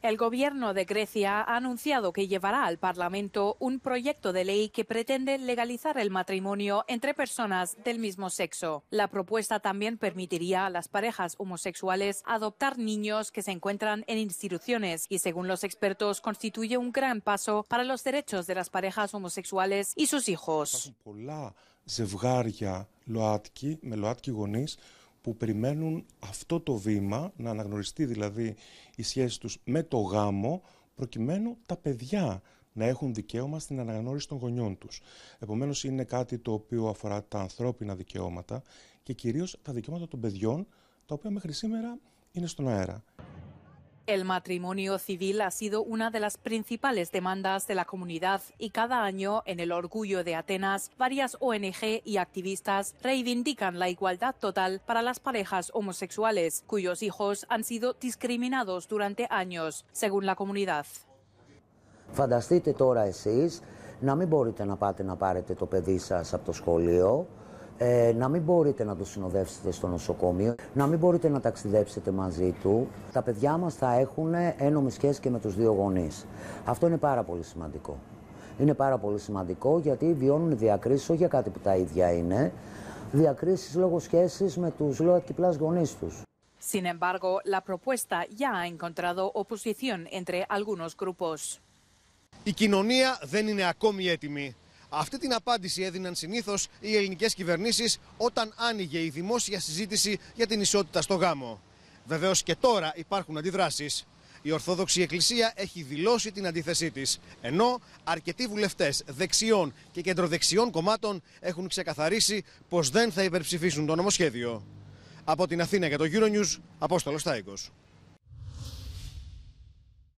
El gobierno de Grecia ha anunciado que llevará al Parlamento un proyecto de ley que pretende legalizar el matrimonio entre personas del mismo sexo. La propuesta también permitiría a las parejas homosexuales adoptar niños que se encuentran en instituciones y, según los expertos, constituye un gran paso para los derechos de las parejas homosexuales y sus hijos. που περιμένουν αυτό το βήμα, να αναγνωριστεί δηλαδή η σχέση τους με το γάμο, προκειμένου τα παιδιά να έχουν δικαίωμα στην αναγνώριση των γονιών τους. Επομένως είναι κάτι το οποίο αφορά τα ανθρώπινα δικαιώματα και κυρίως τα δικαιώματα των παιδιών, τα οποία μέχρι σήμερα είναι στον αέρα. El matrimonio civil ha sido una de las principales demandas de la comunidad y cada año en el Orgullo de Atenas varias ONG y activistas reivindican la igualdad total para las parejas homosexuales cuyos hijos han sido discriminados durante años, según la comunidad. Ε, να μην μπορείτε να το συνοδεύσετε στο νοσοκομείο, να μην μπορείτε να ταξιδέψετε μαζί του. Τα παιδιά μας θα έχουν ένομη σχέση και με τους δύο γονείς. Αυτό είναι πάρα πολύ σημαντικό. Είναι πάρα πολύ σημαντικό γιατί βιώνουν διακρίσεις, όχι για κάτι που τα ίδια είναι, διακρίσεις λόγω σχέσης με τους λοατκυπλάς γονείς τους. Sin embargo, la propuesta ya ha encontrado oposición entre algunos grupos. Η κοινωνία δεν είναι ακόμη έτοιμη. Αυτή την απάντηση έδιναν συνήθως οι ελληνικές κυβερνήσεις όταν άνοιγε η δημόσια συζήτηση για την ισότητα στο γάμο. Βεβαίως και τώρα υπάρχουν αντιδράσεις. Η Ορθόδοξη Εκκλησία έχει δηλώσει την αντίθεσή της. Ενώ αρκετοί βουλευτές δεξιών και κεντροδεξιών κομμάτων έχουν ξεκαθαρίσει πως δεν θα υπερψηφίσουν το νομοσχέδιο. Από την Αθήνα για το Euronews, Απόστολος Τάικο.